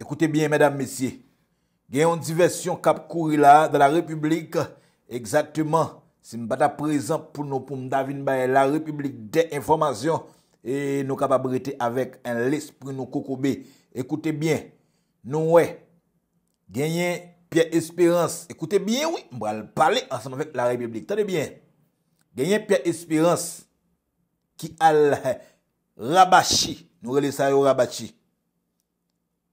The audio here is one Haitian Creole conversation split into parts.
Ekouten byen, mèdam mesye, genyon diversyon kap kouri la de la republik, egzatèman, si mbata prezant pou nou pou mdavin baye la republik de informasyon e nou kapabritè avèk en l'esprit nou kokobe. Ekouten byen, nou wè, genyen Pierre Espérance, ekouten byen, wè, mbo al pale ansan avèk la republik, tade byen, genyen Pierre Espérance ki al rabachi, nou relè sa yo rabachi.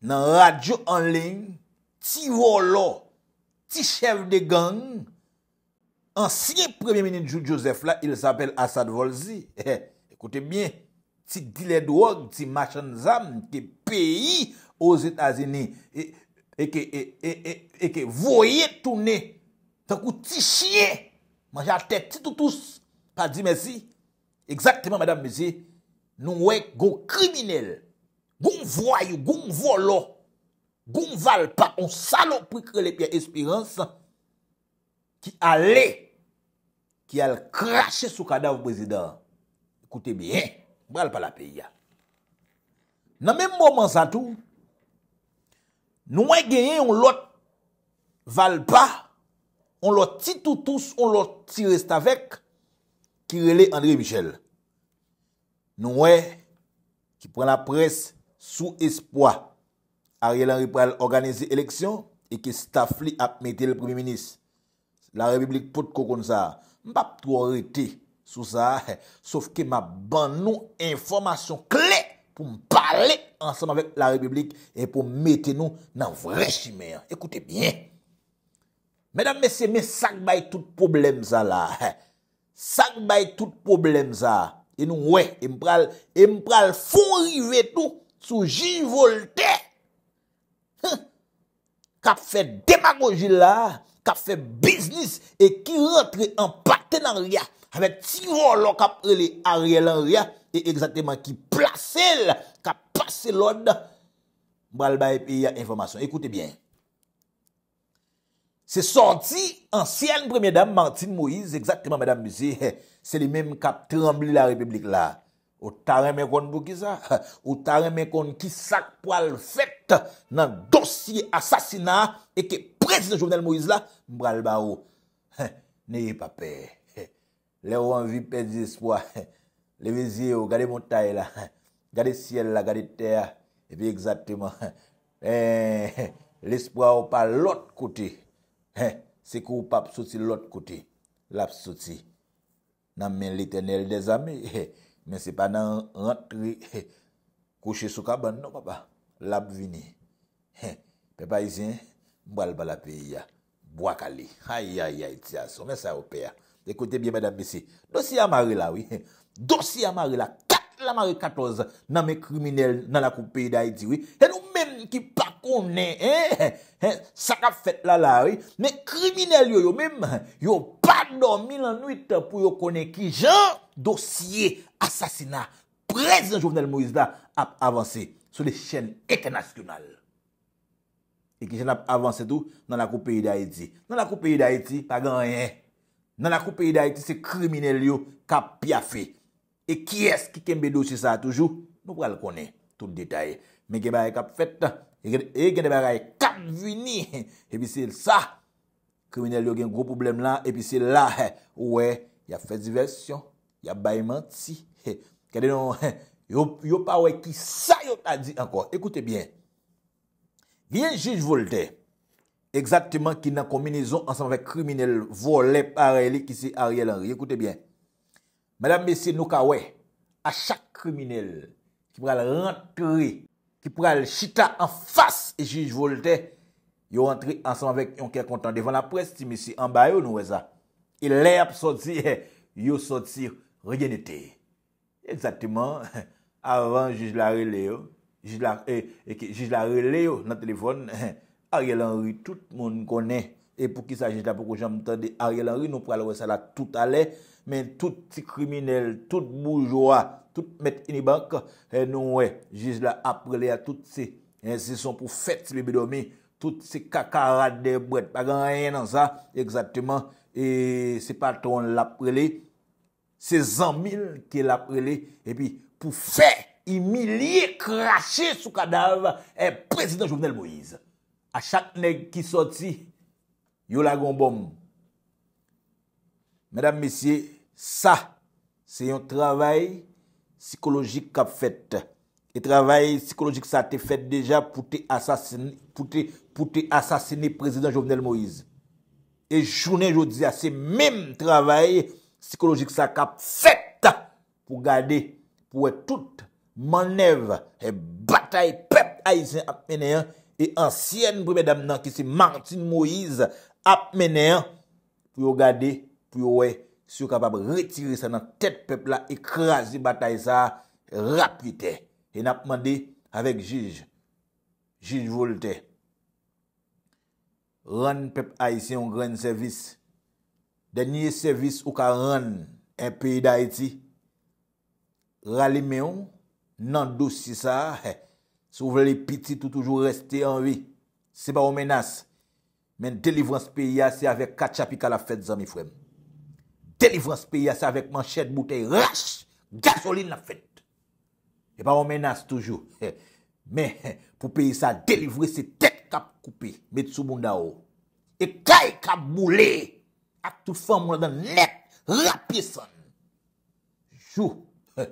nan radyo anling, ti volo, ti chev de gang, ansiye premye menin Jou Joseph la, il sapele Assad Volzi. Ekote eh, bien, ti gilèd wog, ti machan zam, ti peyi o Zetazini, eke, e, e, e, eke, eke, eke, voye toune, takou ti chie, manja tè ti toutous, pa di mesi, ekzaktèman, madame mesi, nou wè go kriminel, Goum voyou, goum volo, goum val pa, on salon prikre le piya espirans ki ale ki ale krashe sou kada ou prezident. Ekoute bien, eh, bral pa la peyya. Nan men mouman sa tou, noue genye on lot val pa, on lot ti toutous, on lot ti restavek ki rele André Michel. Noue ki pren la presse Sous espoi, Ariel Henry pral organize eleksyon e ke staf li ap mette le premier ministre. La republik pot kokon sa. Mbap tou orite sou sa. Sof ke mba ban nou informasyon kle pou mbale ansanm avèk la republik e pou mette nou nan vre chimè. Ekoute bien. Mèdame, mè se mè sak bay tout problem za la. Sak bay tout problem za. E nou mwen, e mpral foun rive tou Sou jivolte Kap fè demagojè la Kap fè biznis E ki rentre en patè nan ria Havè tirò lò kap rele a ria lan ria E egzatèman ki plase lò Kap pase lòd Mwalba epi ya informasyon Ekoute bien Se sorti ansyen premye dam Martine Moïse Egzatèman madame Musée Se li mèm kap tremble la republik la Ou ta remekon pou ki sa? Ou ta remekon ki sak po al fet nan dosye asasina e ke prez de Jouvenel Moïse la mbral ba ou? Ne yi pa pe. Le ou an vi pe di espwa. Le vizye eh, ou gade moutaye la. Gade siel la, gade teya. E pi ekzatimo. L'espwa ou pa lot kouti. Se kou pa psouti lot kouti. La psouti. Nan men litenel de zami. Men se pa nan rentre kouche sou kabane nou papa. Lab vini. Pe pa izen, boal ba la peyi ya. Boa kali. Hay hay hay, tia sou. Mè sa yo peya. Ekote bie mè dam bè si. Dosye amare la wè. Dosye amare la. Kat la mare katoz nan mè kriminelle nan la kou peyi da iti wè. E nou mèm ki pa konen. Saka fèt la la wè. Mè kriminelle yo yo mèm. Yo pa do milan wite pou yo konen ki jant. Dosye, asasina, prezin jounel Moïse la ap avanse sou le chen ek nasyonal. E ki chen ap avanse tou nan la koupi yi da eti. Nan la koupi yi da eti, pa ganyen. Nan la koupi yi da eti, se krimine liyo kap pya fe. E ki es ki kembe dosye sa toujou, mou pral kone tout detay. Me gen baray kap fet, e gen baray kap vini. E pi sel sa, krimine liyo gen gro problem la, e pi sel la. Ouwe, ya fe diversyon. Ya bayman ti. Kade yon, yo pa we ki sa yo ta di anko. Ekoute bien. Viye jij Volte. Eksatman ki nan kominezon ansan vek kriminele volep areli ki si Ariel Henry. Ekoute bien. Madame Messie Nuka we. A chak kriminele. Ki pral rentri. Ki pral chita an fas. E jij Volte. Yo rentri ansan vek yon ki akontan devan la pres ti Messie. Yon ba yo nou we sa. Il e le ap soti. Yo soti. Rejenite. Eksatiman, avan jiz la rele yo. Jiz la eh, eh, rele yo oh, nan telefon. Ariel Henry, tout moun kone. E pou ki sa jiz la poko jan mtande, Ariel Henry nou pral wè sa la tout ale. Men tout si kriminel, tout moujwa, tout mèt inibank. E nou wè, jiz la aprele a tout si. E se son pou fèt li bidomi. Tout si kakarade bret. Pagan, enye nan sa. Eksatiman, e se patron l'aprele. Se zan mil ki la prele, epi pou fe yi milye krashe sou kadav, e prezident Jovenel Moïse. A chak neg ki soti, yo la gombom. Madame, messie, sa, se yon travay psikologik kap fet. E travay psikologik sa te fet deja pou te asasine, pou te asasine prezident Jovenel Moïse. E chounen, yo dize, se mem travay, Psykolojik sa kap fet pou gade pou e tout manev e batay pep Aisyen ap meneyen E ansyen pou mèdam nan ki se Martin Moïse ap meneyen Pou yo gade pou yo wey si yo kapab retire sa nan tet pep la e krasi batay sa rapite E nap mandi avek Jige, Jige Volte Ren pep Aisyen ou ren servis Denye servis ou ka ran en peyi da eti. Rali meyon, nan dosi sa, sou vre li piti tou toujou reste en vi. Se ba o menas, men delivrans peyi yase avek kachapika la fet zan mi fwem. Delivrans peyi yase avek man ched boutei rash, gasolin la fet. E ba o menas toujou. Men, pou peyi sa delivre se tet kap koupi met sou moun da ou. E kaj kap moulé A tout fan moun la dan let, rapi sa. Jou.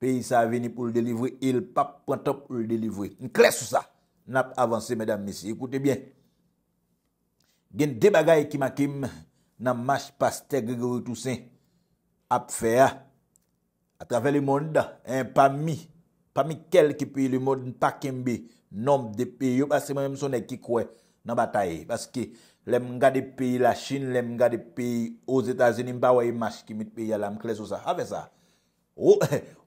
Pei sa veni pou l'delivre, il pa pwantop pou l'delivre. Nklesou sa. Nap avanse, mèdame, mesi. Ekoute bien. Gen debagaye ki makim nan mashpastèk gregoritousen ap fè ya. A travè le monde, hein, pa mi. Pa mi kel ki pi le mode npa kembe nom de pe yo. Ase mè mè msonè ki kwe nan bataye. Paske... Lèm gade peyi la Chine, lèm gade peyi o Zetazini, mpa wèye mash ki mit peyi alam kles ou sa. Afe sa,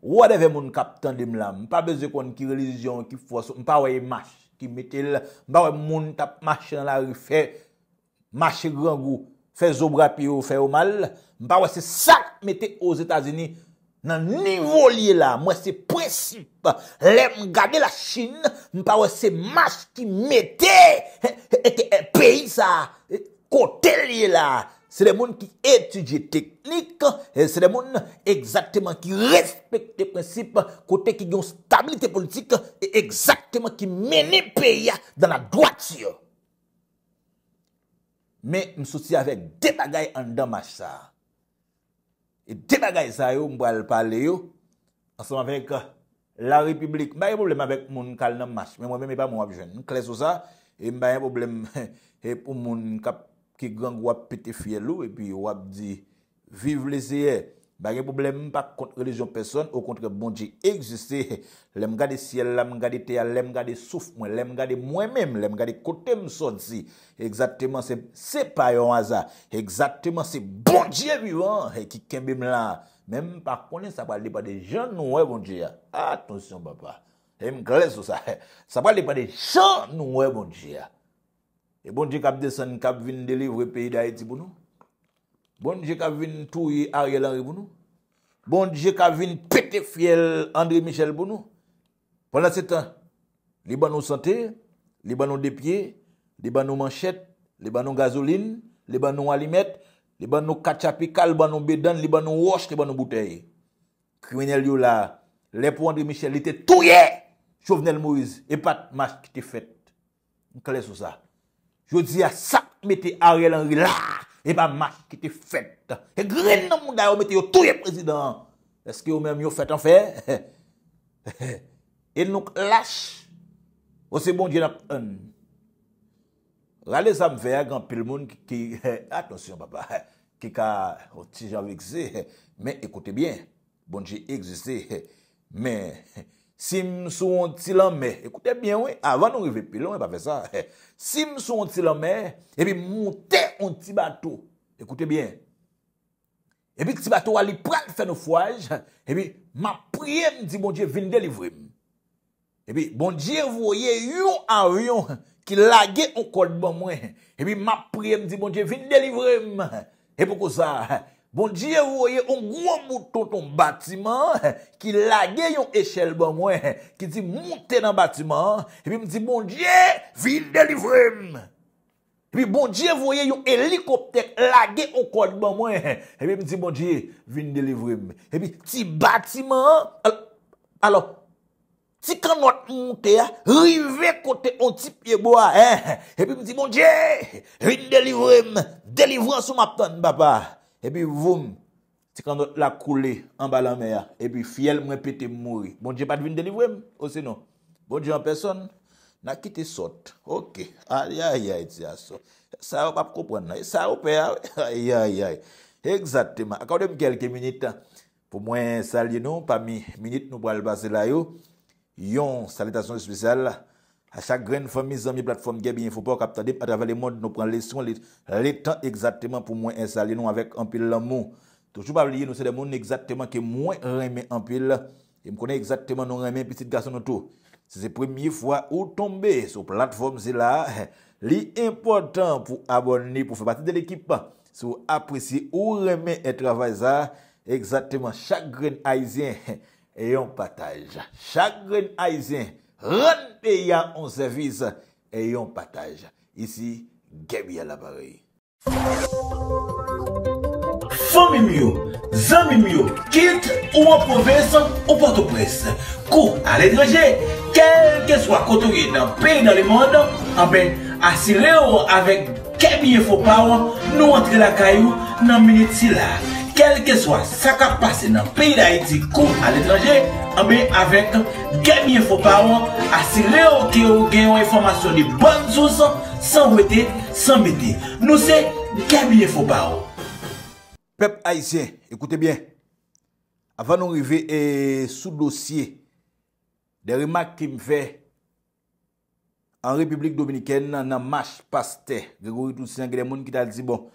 wèdeve moun kapten di mlam, mpa beze kon ki relijyon, ki fwos, mpa wèye mash ki mit el. Mpa wèye moun tap mashan la rifè, mashè e grangou, fè zobrapi ou fè ou mal, mpa wèye se sak metè o Zetazini. Nan nivou liye la, mwen se prinsip, le m gade la chine, mwen pa wese mas ki mete peyi sa, kote liye la. Se de moun ki etuji teknik, e se de moun ekzakteman ki respekte prinsip, kote ki gyo stabilite politik, ekzakteman ki mene peyi ya dan la dwati yo. Men m sosi avek de bagay an dan mas sa. E te bagay sa yo, mbo al pale yo. Asan mwen fèk eh, la republik. Mba yon problem avèk moun kal nan mas. Mwen mwen mwen pa mwen wap jen. Mwen kles ou sa, e mba yon problem epou moun kap ki gang wap pete fiel ou epi wap di viv leseye. Bagye poublem pa kontre religion peson ou kontre bondji egziste, lem gade siel la, lem gade teya, lem gade souf mwen, lem gade mwen men, lem gade kote mson si, egzatman se pa yo waza, egzatman se bondji e vivan ki kembe mla. Mem pa konen sa pa li pa de jan nou we bondji ya. Atonsyon papa, tem gles ou sa. Sa pa li pa de jan nou we bondji ya. E bondji kap desen kap vin delivre peyi da eti pou nou? Bon dije ka vin touye Ariel Henry bonou? Bon dije ka vin pete fiel André Michel bonou? Pola se tan. Li ban nou sante, li ban nou depye, li ban nou manchette, li ban nou gazoline, li ban nou alimet, li ban nou kachapikal, li ban nou bedan, li ban nou wash, li ban nou bouteille. Krimenel you la, le pou André Michel ite touye, chouvenel mouize, epat mas ki te fete. Mkale sou sa. Jou diya sakte mette Ariel Henry la. E ba mach ki te fèt. E gren nan mou da yo met yo touye prezidant. Eske yo menm yo fèt an fè? E nouk lach. Ose bonje nak an. Rale zam vè ya gampil moun ki ki... Atensyon papa. Ki ka o ti jan vè gzè. Men ekote bien. Bonje egzè zè. Men... Sim sou an ti lamè, ekoute bien wè, avan nou revè pilon, wè pa fè sa, sim sou an ti lamè, epi monte an ti bato, ekoute bien, epi ti bato wè li pral fè nou fwaj, epi ma prièm di bon diè vin delivre mè, epi bon diè vwoye yon avyon ki lage an kol bon mwen, epi ma prièm di bon diè vin delivre mè, epi pou sa, Bon diye voye yon gwo mouton ton batiman ki lage yon eshel bon mwen, ki ti mouten nan batiman, epi mi ti bon diye, vin delivrem. Epi bon diye voye yon elikoptek lage yon kod bon mwen, epi mi ti bon diye, vin delivrem. Epi ti batiman, alo, ti kanot mouten, rive kote yon ti pieboa, epi mi ti bon diye, vin delivrem, delivrem sou mapton bapa. Ebi voum, ti kando la koule an balan mè ya. Ebi fiel mwen piti mwoui. Bon diye pa dvin deni wèm, o senon? Bon diye an person, na kite sot. Ok, a yai yai ti a sot. Sa wap ap koupwennan, sa wap e a yai yai. Eksateman, akawdem kelke minit. Pou mwen salye nou, pa mi minit nou pral base la yo. Yon salitasyon espesyal la. A chagren fami zami platform gen bi, yon fwo pa wap kapta di, a travè le mod nou pran lè son, lè tan exactement pou mwen ensal, lè nou avèk anpil la moun. Toujou pa vliye nou se de moun exactement ki mwen remè anpil la, yon mwen konè exactement non remè, pisit gason nou tou. Se se premi fwa ou tombe sou platform zi la, li important pou abonni, pou fè pati de l'ekipa, sou apresi ou remè et travè za, exactement chagren aizien, e yon pataj. Chagren aizien, Rante ya on servis e yon pataj. Isi, Gaby Alavary. Fon mi miyo, zan mi miyo, kit ou an poves ou pato pres. Kou aledreje, kelke swa koutouge nan pey nan li moun, ah ame asire ou avek Gaby Fopawa nou antre la kayou nan minit si laf. Kelke swa sakap pase nan peyi la iti kou al etranje, ambe avek gen miye fopawon, asire ou ke ou gen ou informasyon li bon sou son, san wete, san bete. Nou se gen miye fopawon. Pep Aisyen, ekoute bien. Avan nou rive sou dosye, de remak ki mfe, an Republik Dominiken nan mash paste, vikorit nou sengre moun ki tal zi bon,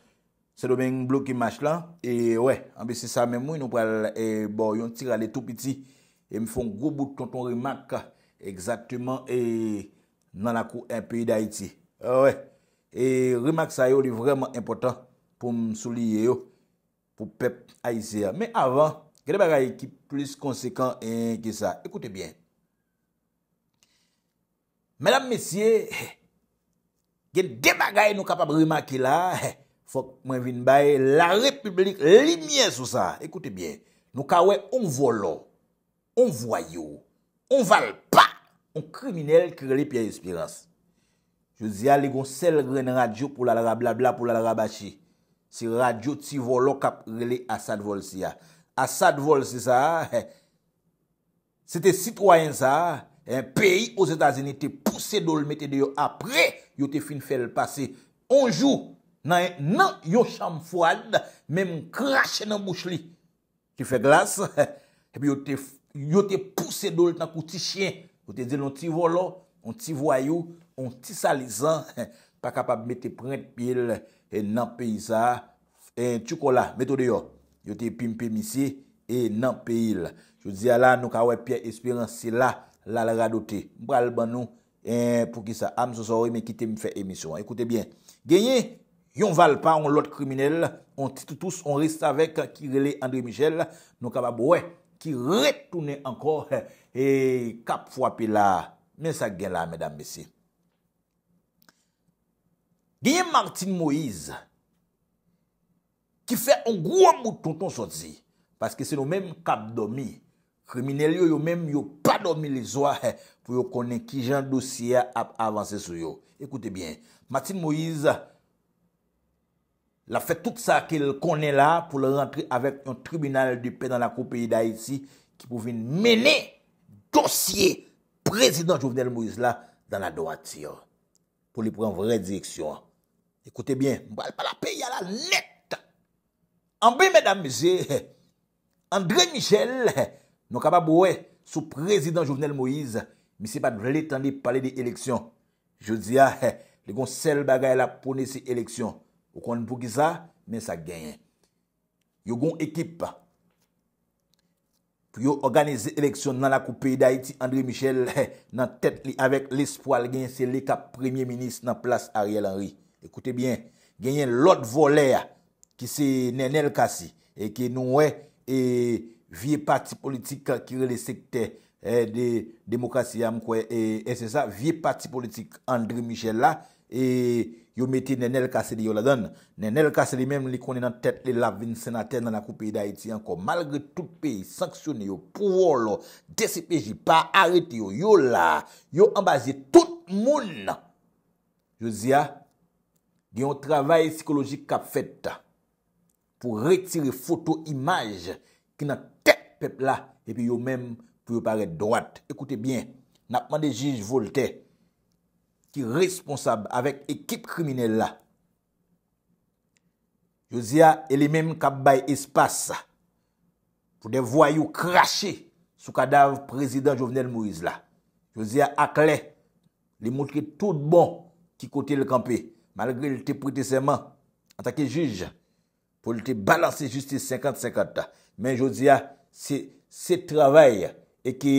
Se dobe yon blok imaj lan, e wey, ambese sa menmou, e, yon tir ale tout piti, e mi fon gwo bouton ton rimak, ekzatouman, e, nan la kou en peyi da iti. E wey, e, rimak sa yo, di vreman impotant, pou msou liye yo, pou pep a isi ya. Men avan, gen demagay ki plus konsekant ki sa. Ekoute bien. Menam mesye, gen demagay nou kapab rimak ila, he, Fok mwen vin baye la republik li myen sou sa. Ekoute bien. Nou kawen on volo. On voyo. On val pa. On kriminel kirele piye espirans. Yo ziya ah, li gon sel gren radio pou la la bla bla pou la la rabashi. Si radio ti volo kap rele asad vol si ya. Asad vol si sa. Eh, se te sitwoyen sa. Un eh, peyi ou zetazini te puse do l mette de yo. Apre yo te fin fèl pase. On jou. nan yon chanm fwad men m krashe nan m bouch li ki fe glas epi yote puse dol nan kouti chien yote zilon ti volo, on ti voyo on ti salisan pa kapab me te prent pil e nan pe isa e chukola, meto de yo yote pim pim isi, e nan pe il yo zi ala nou kawepi espiransi la la la radote, m bral ban nou e pou ki sa am so sori men kite mi fe emisyon, ekoute bien genye Yon val pa, on lot kriminelle, on titou tous, on reste avek kirele André Michel, nou kabab wè, kirele toune ankor, e kap fwa pe la, men sa gen la, mèdame besi. Deye Martine Moïse, ki fè an gwa mouton ton sot zi, paske se nou mèm kap domi, kriminelle yo yo mèm yo pa domi lisoa pou yo konen ki jen dosye ap avanse sou yo. Ekoute bien, Martine Moïse, la fè tout sa ke l konè la pou l rentri avèk yon tribunal di pe dan la koupi yida yisi ki pou vin menè dosye prezident Jouvenel Moïse la dan la doati yo pou li pren vre di reksyon. Ekote bien, mbwal pa la pe yala net. Ambe, mèdame, mse, André Michel, nou kaba bouè sou prezident Jouvenel Moïse, mse pa dré tan li pale di reksyon. Je zia, ah, le gon sel bagay la pone se reksyon. Ou kon pou ki sa, men sa genyen. Yo gon ekip pou yo organize eleksyon nan lakou peydayi ti André Michel nan tèt li avèk l'espoal genyen se li ka Premier Ministre nan plas Ariel Henry. Ekoute bien, genyen lot vole ya ki se nenel kasi e ki nou wè vie pati politik kire le sekte eh, de demokrasi yam kwe e se sa vie pati politik André Michel la e Yo meti nenel kase di yo la don. Nenel kase di menm li koni nan tet li lavin senater nan akou peyi da iti anko. Malgre tout peyi sanksyon yo, pou volo, desipeji, pa arite yo. Yo la, yo ambaze tout moun. Yo zia, diyon travay psikologik kap fete. Pou retire foto, imaj, ki nan tet pepla. E pi yo menm pou yo paret drat. Ekoute bien, nan pwande jij volte. Ki responsab avèk ekip kriminelle la. Josia, elè mèm kap bay espas. Fou de voyou krashe sou kadav prezident Jovenel Moïse la. Josia ak lè, lè moutre tout bon ki kote lè kampe. Malgré lè te prete seman. Atakè juj, pou lè te balanse justice 50-50. Men Josia, se travèl e ki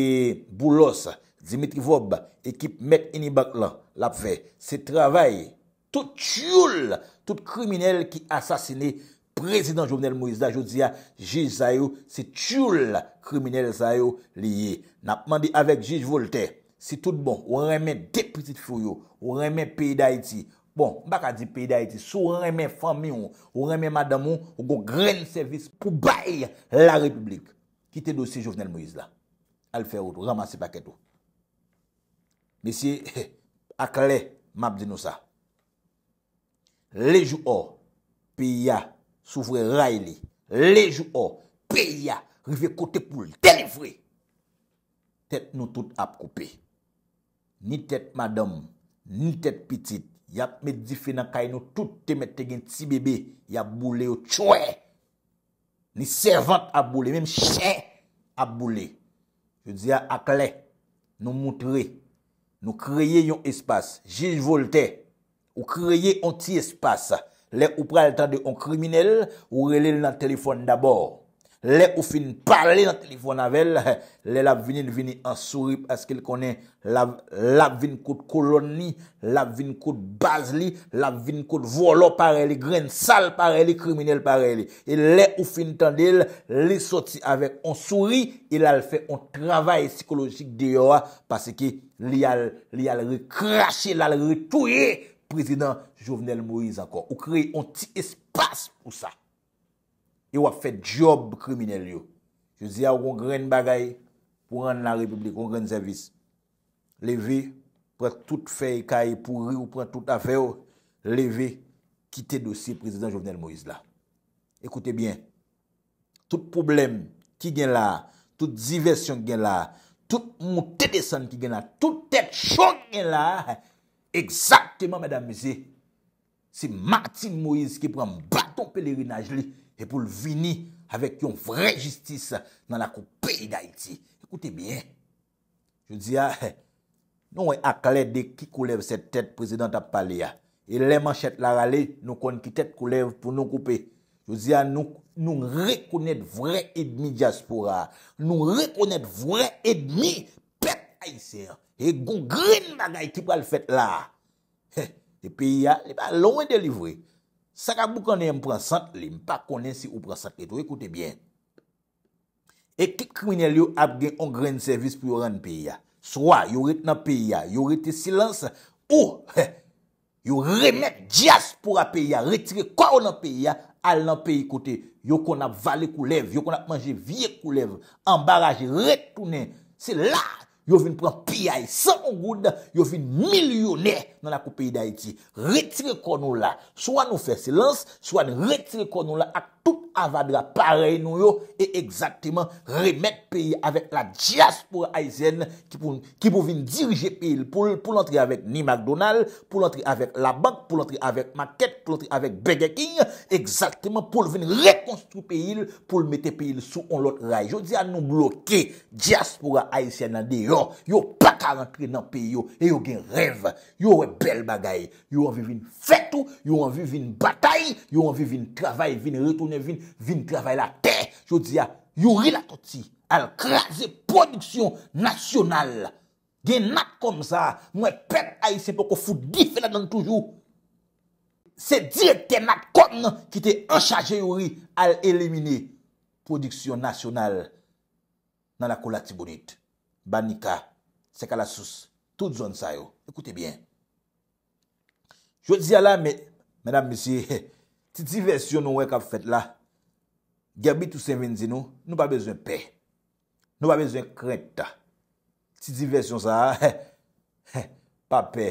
boulos... Dimitri Vob, ekip Mek Inibak lan, la pfe, se travay, tout tsyoul, tout kriminel ki asasine prezident Jovenel Moïse la, jout di ya, jej zayou, se tsyoul kriminel zayou liye. Nap mandi avek jej Voltaire, se tout bon, ou reme depritit fuyo, ou reme peyi da iti. Bon, baka di peyi da iti, sou reme fami ou, ou reme madam ou, ou go gren servis pou baye la republik. Kite dosi Jovenel Moïse la, al ferot, ou ramansi paket ou. Mesi ak le map di nou sa. Lejou ou, pe ya, soufwe ray li. Lejou ou, pe ya, rive kote pou li. Delivre. Tet nou tout ap kope. Ni tet madam, ni tet pitit. Yap me di fe nan kay nou tout teme te gen tsi bebe. Yap boule ou tchwe. Ni servant ap boule, mèm chè ap boule. Je di ya ak le, nou moutre li. Nou kreye yon espas, jil volte, ou kreye yon ti espas, le ou pral tande yon kriminel ou rele yon nan telefon dabor. Le ou fin pale nan telefon navel Le lab vinil vinil an souri Aske l konen lab vin kout koloni Lab vin kout bazli Lab vin kout volo pareli Gren sal pareli, kriminel pareli E le ou fin tendil Le soti avek an souri E lal fe an travay psikologik deyo Paseke li al re krashe Li al re touye Prezident Jovenel Moïse Ou kreye an ti espas pou sa E wap fet job kriminel yo. Yo zi a wongren bagay pou rande la republik, wongren zavis. Leve, prek tout fey kay pou ri ou prek tout afè yo. Leve, kite dosi prezident Jovenel Moïse la. Ekoute bien. Tout problem ki gen la, tout ziversyon ki gen la, tout moutè desan ki gen la, tout tèt chonk gen la, eksaktèman mèdame zi, si Martin Moïse ki prem baton pelerinaj li, E pou l vini avek yon vre justice nan la koupei d'Haïti. Ekoute bien. Jou ziya, nou wè akale de ki koulev set tèt prezident ap pale ah. ya. E lè manchet la rale, nou kon ki tèt koulev pou nou koupei. Jou ziya, ah, nou rekounet vre edmi diaspora. Nou rekounet vre edmi pek haïser. E gougrin bagaïtip wè l fèt la. E pi ya, loun ah, wè delivre. Sakak bou konen yon prasant li, m pa konen si yon prasant li. To ekote bien. Ekite krimine li yo ap gen yon gren servis pou yon ren pe ya. Soa, yon rete nan pe ya, yon rete silanse. Ou, yon remek diaspora pe ya, rete kwa ou nan pe ya, al nan pe yi kote. Yon kon ap vale kou lev, yon kon ap manje vie kou lev. Embaraje, rete tou nen. Se la! yo vin pran piyay, san moun gouda, yo vin milyonè nan la koupeyi da iti. Retre konou la, chwa nou fè silans, chwa nou retre konou la ak tout avadra parey nou yo, e ekzakteman remet peyi avek la diaspora aizen ki pou vin dirje peyi pou l'entri avek Neymar Donal, pou l'entri avek La Banque, pou l'entri avek Maquette, pou l'entri avek Begekin, ekzakteman pou l'vin rekonstru peyi pou l'mete peyi sou on lot ray. Je di an nou bloké diaspora aizen nan deyon. Yo baka rentri nan peyi yo e yo gen rev. Yo we bel bagay. Yo an viv vin fetou, yo an viv vin batay, yo an viv vin travay, vin travaye la tè. Jou diya, youri la toti al kraze produksyon nasyonal. Gen nat kon sa, mwen pep a yise pou kou foudi fè la dan toujou. Se direk ten nat kon ki te enchaje youri al elimine produksyon nasyonal nan la kou la tibounit. Banika, Sekalassus, tout zon sa yo. Ekoute bien. Jou diya la, mèdame, mèdame, Siti versyon nou wè kap fèt la, Gaby tout sèm vèn zin nou, Nou pa bezwen pè, Nou pa bezwen kret. Siti versyon sa, Pa pè,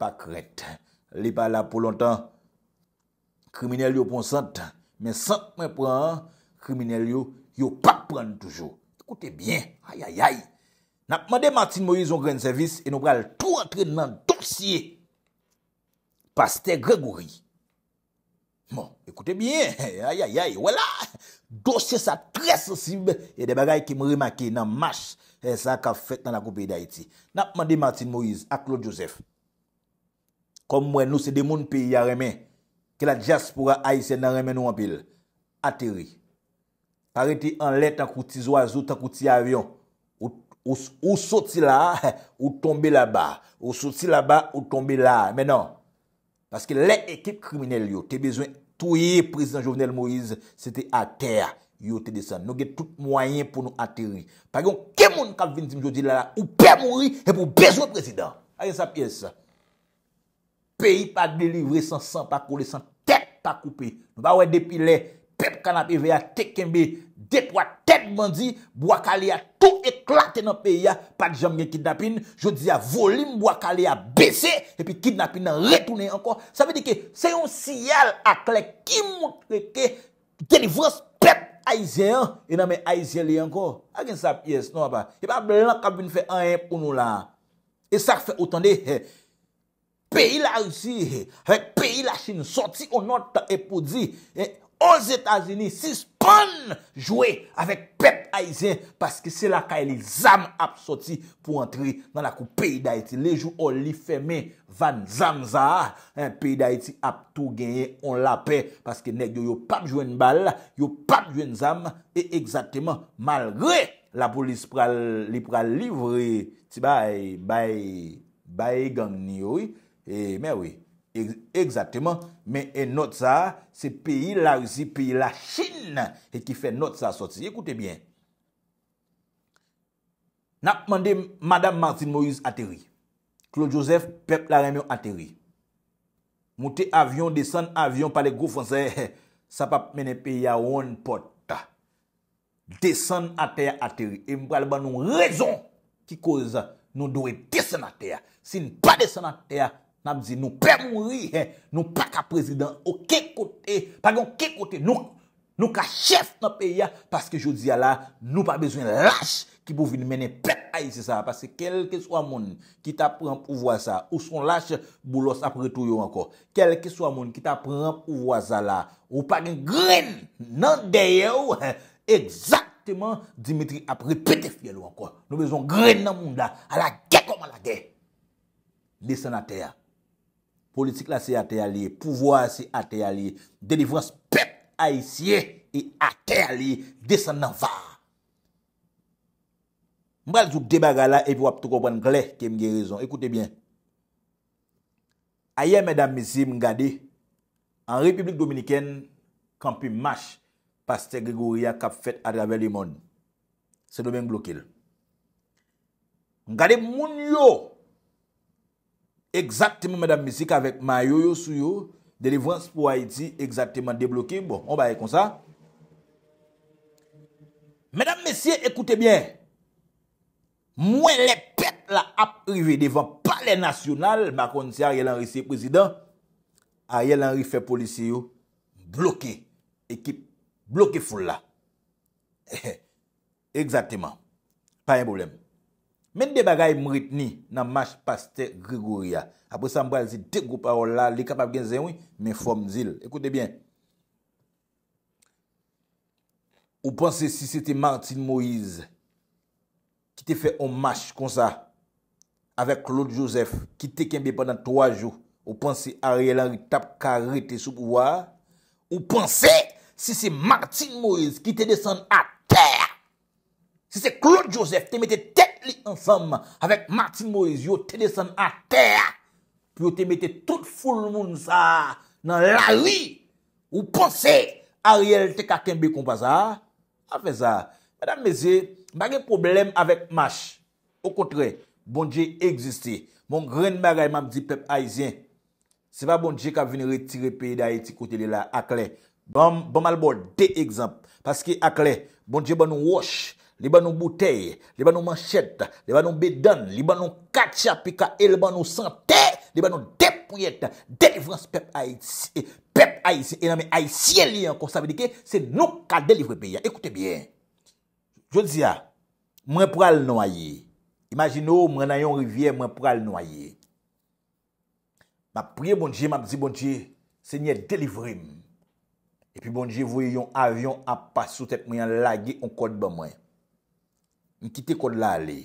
pa kret. Li pa la pou lontan, Kriminal yo pon sant, Men sant men pran, Kriminal yo, yo pa pran toujou. Ekoute bien, aya ya ya. Napman de Martin Moise yon gren servis, E nou pral tou antrenman, tou siye. Paste Gregori, Mon, ekoute bien, ayayayay, wela Dosye sa tres se sibe E de bagay ki mri maki nan mash E sa ka fet nan akou pe iday ti Nap mandi Martin Moise, aklo Joseph Kom mwen nou se demoun pe yareme Ke la diaspora aise nan reme nou apil Ateri Pari ti an let an kouti zwa zout an kouti avyon Ou soti la, ou tombe la ba Ou soti la ba, ou tombe la, menon Paske le ekip kriminel yo te bezwen toye prezident Jovenel Moïse se te ater yo te desen. Nogue tout mwayen pou nou ateri. Pagyon ke moun kalvin zim jodi lala ou pe mouri e pou bezwen prezident. Ayen sa piyes sa. Peyi pa delivre, san san pa kole, san tek pa koupe. Vawe depile. pep kanap e ve a tek kembe, dekwa tek mandi, mwakale a tou eklate nan peya, pat jom gen kidnapin, jodi a volim mwakale a besi, epi kidnapin nan letounen ankon, sa ve di ke, se yon siyal akle, ki mwakale ke, geni vwos pep aizyen an, e nan men aizyen li ankon, a geni sap yes, non, e pa blan kabine fe anye pou nou la, e sa fe otan de, peyi la usi, peyi la chine, soti o notan e podi, anye, Os Etazeni sis pon jwe avèk Pep Aizen paske se la ka e li zam ap soti pou antre nan la kou peyi da eti. Lejou o li fèmen van zam za, peyi da eti ap tou genye on la pe paske neg yo yo pam jwen bal, yo pam jwen zam, e egzatèman malgre la polis li pra livre ti baye gang ni yoy, e mè wè. Eksatèman, men enot sa, se peyi la Rizi, peyi la Chine, e ki fè not sa sotsi. Ekoute bien. Nap mande Madame Martine Moïse atèri. Claude Joseph, pep la Rémyon atèri. Moutè avyon, desen avyon, pale gou fransè, sa pa mène pe ya ouan pota. Desen atèri, atèri. E mbè alè ban nou lèzon ki koza nou dure desen atèri. Sin pa desen atèri, Nap di nou pe mouri, nou pa ka prezident, ou ke kote, pa gen ke kote, nou ka chef nan peya, paske jodi ya la, nou pa bezwen lache ki pou vin menen pek ay, se sa, paske kelke swa moun ki ta pren pou vwa sa, ou son lache bou los apre tou yo anko, kelke swa moun ki ta pren pou vwa sa la, ou pa gen gren nan deye yo, egzakteman Dimitri apre pete fye lou anko, nou bezwen gren nan moun la, ala gen koman la gen, desanate ya. politik la se ate a li, pouvoi se ate a li, delivrans pep a isye e ate a li, desan nan va. Mbale zout debaga la, epi wap tou kopan gle kem ge rezon. Ekoute bien. Aya mèdame zim, ngade, an Republik Dominikèn, kampi mash, paste Gregoria kap fet adravel li mon. Se do men blokil. Ngade moun yo, Exactement, Mme Messie, kavek mayo yo sou yo, Delivrance pou Haiti, Exactement, debloké, bon, on baye kon sa. Mme Messie, ekoute bien, Mwen le pet la aprivé, Devan pale nasyonal, Bakon si a Yelanri se prezident, A Yelanri fe polisi yo, Bloké, ekip, bloké foule la. Exactement, pa yon bobleme. Men de bagay mrit ni nan match Paster Grigoria. Apre sa mbra zi de goupa ou la, li kapap gen zi ou, men fom zil. Ekoute bien. Ou panse si se te Martin Moise ki te fe omache kon sa. Avek Claude Joseph ki te kenbe pandan 3 jou. Ou panse Ariel Henry tap karete sou pouwa. Ou panse si se Martin Moise ki te desen at. Si se Claude Joseph te mette tek li ansam avèk Martin Moise yo te desan a ter, pou yo te mette tout ful moun sa nan la li ou pense a riel te kakenbe kompa sa, an fe za. Madame Meze, bagè problem avèk mash, au kontre, bonje egziste, bon gren magay mam di pep aizien, se pa bonje ka venire tire pey da yi ti kote li la, akle, bom albou de egzamp, paski akle, bonje ban nou wosh Li ban nou bouteille, li ban nou manchette, li ban nou bedan, li ban nou katcha pika, li ban nou santè, li ban nou depouyète, delivrans pep aït, pep aït se ename aït, siè li an kon sa vedike, se nou ka delivre pe ya. Ekoute bien, jòdzi ya, mwen pral nou aïe, imagino mwen ayon rivye mwen pral nou aïe. Ma prie bon dje, ma gzi bon dje, se nye delivre m. E pi bon dje voye yon avyon apasoutet mwen yon lage yon kote ban mwen. Nkite kode la li.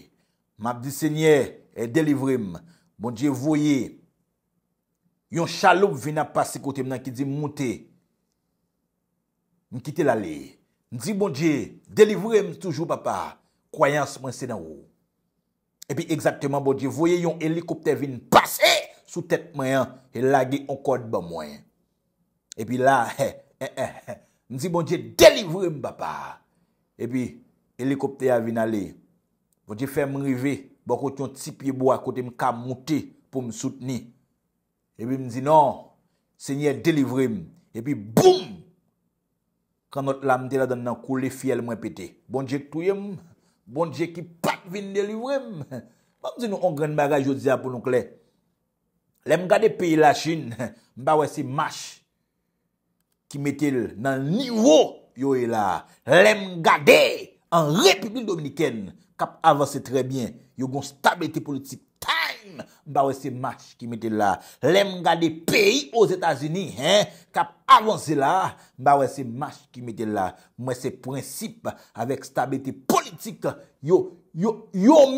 Mab di se nye, e delivrim. Bon diye voye. Yon chalop vina pase kote mna ki di monte. Nkite la li. Ndiye bon diye, delivrim toujou papa. Kwayans mwen se nan ou. E pi ekzakteman bon diye, voye yon helikopter vini pase. Sou tet mwen, e lage yon kode ba mwen. E pi la, he, he, he, he. Ndiye bon eh, eh, eh, diye, bon delivrim papa. E pi, kote. helikopte ya vin ale, bon di fèm rive, bako bon, tyon tsi piye bo akote e non, m ka e mouti, pou m soutni, epi m zi nan, se nye delivrim, epi boum, kan not lamde la dan nan koule fiel bon, m repete, bon dje ki touyem, bon dje ki pat vin delivrim, ban m bon, zi nou an gren bagaj yo zia pou nou kle, lem gade peyi la chine, m ba wè si mash, ki metil nan nivou yo e la, lem gade, An republil dominiken, kap avanse trebyen, yo gon stabilite politik time, ba wese match ki mete la. Lem ga de peyi o Zetazini, kap avanse la, ba wese match ki mete la. Mwese prinsip avek stabilite politik, yo stabilite. Yo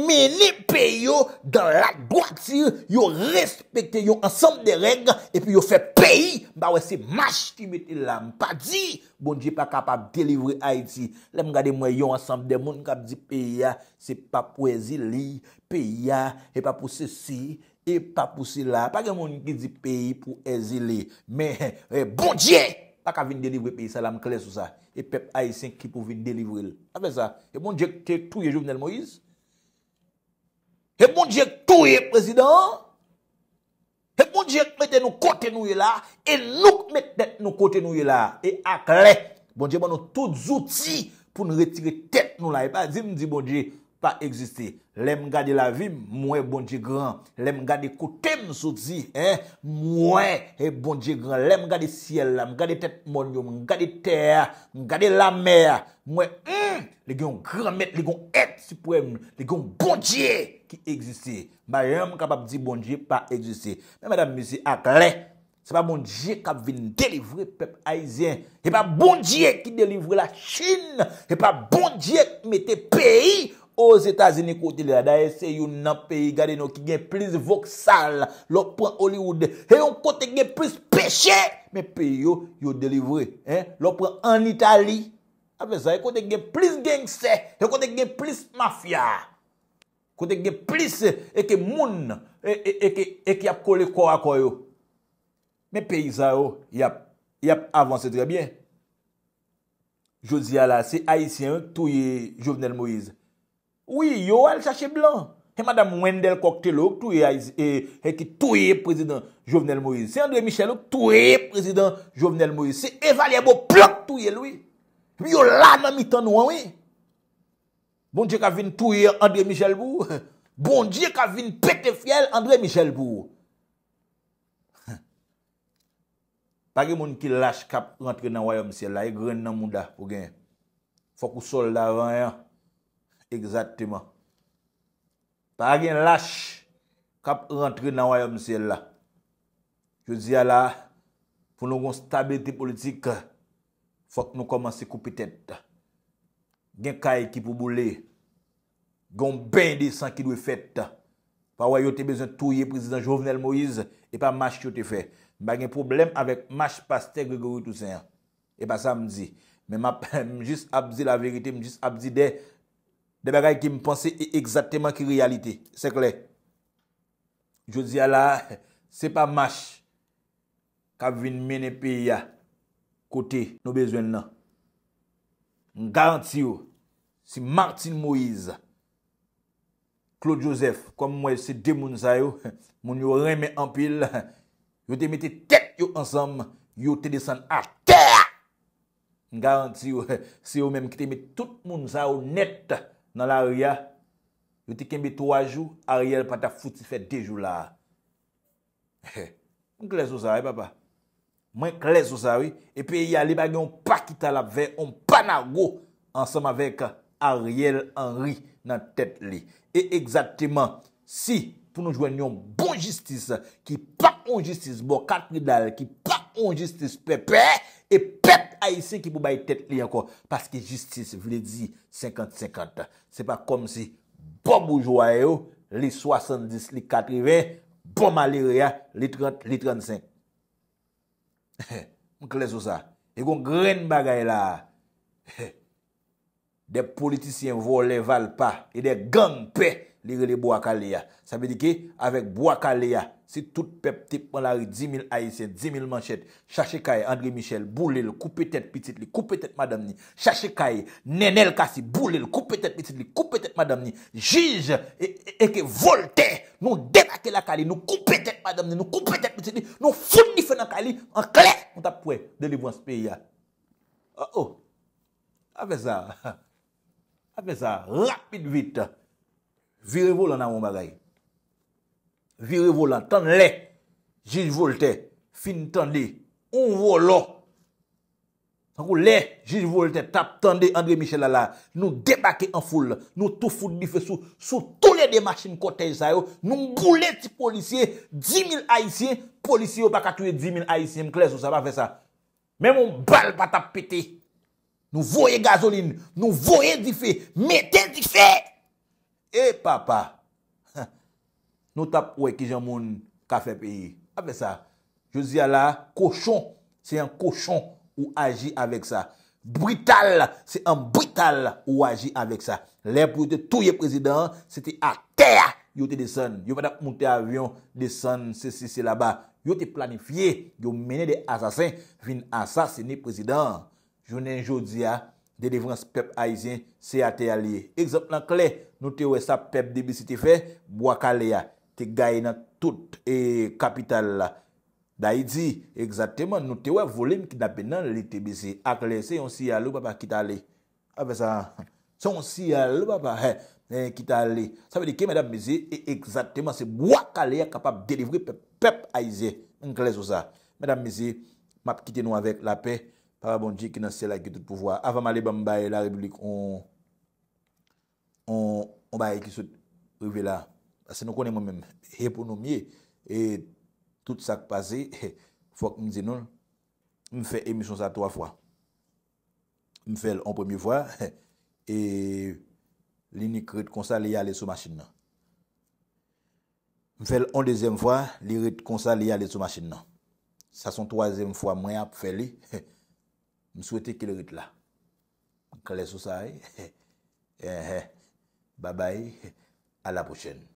meni peyo dan la gwa ti, yo respekte yo ansam bon de reg, epi yo fe peyi, ba we se mash ti meti la. Mpa di, bondye pa kapap delivre Haiti. Lem gade mwen yon ansam de moun kap di peya, se pa ah, pou ezi li, peya, e pa ah, pou se si, e pa pou se la. Pa gen moun ki di peyi pou ezi li, men, eh, bondye! La ka vin delivre pe yi salam kles ou sa. E pep a yi senk ki pou vin delivre el. A fe sa. E bon diye te touye jouvnel Moïse. E bon diye touye prezident. E bon diye kwete nou kote nou yi la. E loup me tete nou kote nou yi la. E akle. Bon diye ban nou tout zouti pou nou retire tete nou la. E pa zim di bon diye. pa egzisté. Lèm gade la vi, mwen bondye gran. Lèm gade kote msouzi, mwen e bondye gran. Lèm gade siel, lèm gade tèt monyo, mwen gade ter, mwen gade la mer. Mwen, mwen, hmm, lèk yon gran met, lèk yon ek supreme, lèk yon bondye ki egzisté. Bayan mwen kapap di bondye pa egzisté. Mwen mèdam mèsi ak lè, se pa bondye kap vin delivre pep aizien. Se pa bondye ki delivre la chine. Se pa bondye ki mette peyi Os Etazini kote li la, da ese yon nan peyi gade nou ki gen plis Vauxhall, lopren Hollywood, he yon kote gen plis peche, men peyi yo yo delivre, lopren en Itali, apen sa, he kote gen plis genkse, he kote gen plis mafia, kote gen plis eke moun, eke e, e e ap kole kwa kwa yo. Men peyi sa yo, yap avanse drebyen. Josia la, se Aisyen touye Jovenel Moise. Ou yi yo el chache blan E madame Wendell Cocteau Ou ki touye prezident Jovenel Moïse Andre Michel ou ki touye prezident Jovenel Moïse Evalye bo plok touye lou Ou yi yo la nan mitan nouan Bon diye kavin touye Andre Michel bou Bon diye kavin pete fiel Andre Michel bou Pari moun ki lache kap rentre nan wayom se la E gren nan mou da Fok ou solde avan yon Exactement. Pa agen lâche kap rentre nan wè yon msèl la. Je zi ala pou nou gon stabilite politik fòk nou komanse koupi tèt. Gen kaye ki pou boule. Gon ben de san ki dwe fèt. Pa wè yon te bezon touye prezident Jovenel Moïse e pa mâche ki yon te fè. Bagen problem avèk mâche pastè Grégory Toussaint. E pa sa m zi. Men m jis abzi la verite, m jis abzi dey Debe gaye ki mpense e egzateman ki realite. Sekle. Jou di ala, se pa mash. Kavin mene pi ya. Kote nou bezwen nan. Ngaranti yo. Si Martin Moise. Claude Joseph. Kwa mwen se demoun sa yo. Moun yo reme ampil. Yo te meti tek yo ansam. Yo te disan asht. Tee! Ngaranti yo. Si yo menm ki te meti tout moun sa yo nette. Nan la Ria, yo te kembe 3 jou, Ariel pata fouti fet 2 jou la. Mwen klez ou sawe, eh, papa. Mwen klez ou sawe, epi yali bagyon pakita la vey, on panago ansam avek Ariel Henry nan tet li. E egzatiman, si pou nou joen yon bon jistis, ki pakon jistis bo kat nidal, ki pakon jistis pepe, E pep ayise ki pou bayi tet li ankon. Paske justice vle di 50-50. Se pa kom si bom oujwa yo. Li 70, li 80, bom a li re ya. Li 30, li 35. Mwen klez ou sa. E kon gren bagay la. De politisyen vo le val pa. E de gampe li re li bo akal li ya. Sa ve di ki? Avek bo akal li ya. Si tout pep tip man la ri 10.000 aisyen, 10.000 manchet, chache kaye André Michel, boulil, koupe tet pitit li, koupe tet madame ni, chache kaye Nenel Kassi, boulil, koupe tet pitit li, koupe tet madame ni, jige e ke volte, nou debake la kali, nou koupe tet madame ni, nou koupe tet pitit li, nou founi fè nan kali, an klek mouta pwè de li wanspe ya. Ah, oh oh, apè sa, apè sa, rapit vit, virevou lan nan mou bagayi. Viri volan, tan le, jiz volte, fin tan de, un volon. Tan kou le, jiz volte, tap tan de André Michel Allard, nou debake an foule, nou tou foule di fe sou, sou tou le de machin kotej sa yo, nou mboule ti polisye, 10.000 haisyen, polisye yo pa katouye 10.000 haisyen, kles ou sa pa fe sa. Men mou bal pa tap pete, nou voye gazoline, nou voye di fe, meten di fe. E eh, papa, Nou tap wè ki jan moun kafe peyi. Ape sa. Yo zi ala, kochon. Se yon kochon ou aji avek sa. Brital. Se yon brital ou aji avek sa. Lè pou te touye prezident, se te ater. Yo te desen. Yo mèdap moutè avyon, desen se se se la ba. Yo te planifiye. Yo mène de asasin, vin asasini prezident. Jounen jo zi a, de devrans pep aizien, se ater a liye. Ek zop lan kle, nou te wè sa pep debi si te fe, bwa kale ya. te gay nan tout e kapital la. Da yi di, egzateman nou te wè volim ki dapen nan li te bizi. Ak le, se yon si yalou, ba ba kita le. Ape sa, se yon si yalou, ba ba he, ne kita le. Sa ve di ki, mèdame bizi, egzateman se wakale ya kapap delivri pe pep a yi ze. Mèdame bizi, map kite nou avèk la pe, pa wè bon di ki nan se la ki tout pouvoi. Afa mali ban baye la republik, on baye ki sot, revè la. Se nou konen mwen men, eponon miye, e tout sak pase, fok m zinon, m fè emisyonsa 3 fwa. M fèl en pwemi fwa, e linik rüt konsa li yale sou machin nan. M fèl en dezem fwa, li rüt konsa li yale sou machin nan. Sa son toazem fwa mwen ap fè li, m souwete ki le rüt la. Kale sou sa e, e, e, ba bay, a la pochen.